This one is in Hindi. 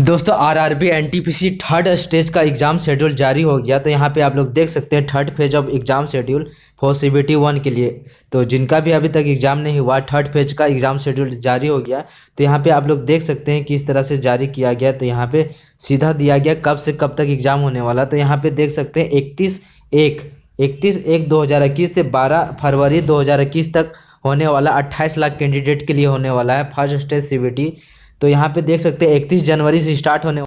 दोस्तों आरआरबी एनटीपीसी थर्ड स्टेज का एग्ज़ाम शेड्यूल जारी हो गया तो यहाँ पे आप लोग देख सकते हैं third phase of exam schedule for C B T one के लिए तो जिनका भी अभी तक एग्ज़ाम नहीं हुआ थर्ड फेज का एग्ज़ाम शेड्यूल जारी हो गया तो यहाँ पे आप लोग देख सकते हैं किस तरह से जारी किया गया तो यहाँ पे सीधा दिया गया कब से कब तक एग्ज़ाम होने वाला तो यहाँ पर देख सकते हैं इकतीस एक इकतीस एक दो हज़ार इक्कीस से बारह फरवरी दो हज़ार इक्कीस तक होने वाला अट्ठाईस लाख कैंडिडेट के लिए होने वाला है first stage C B T तो यहाँ पे देख सकते हैं 31 जनवरी से स्टार्ट होने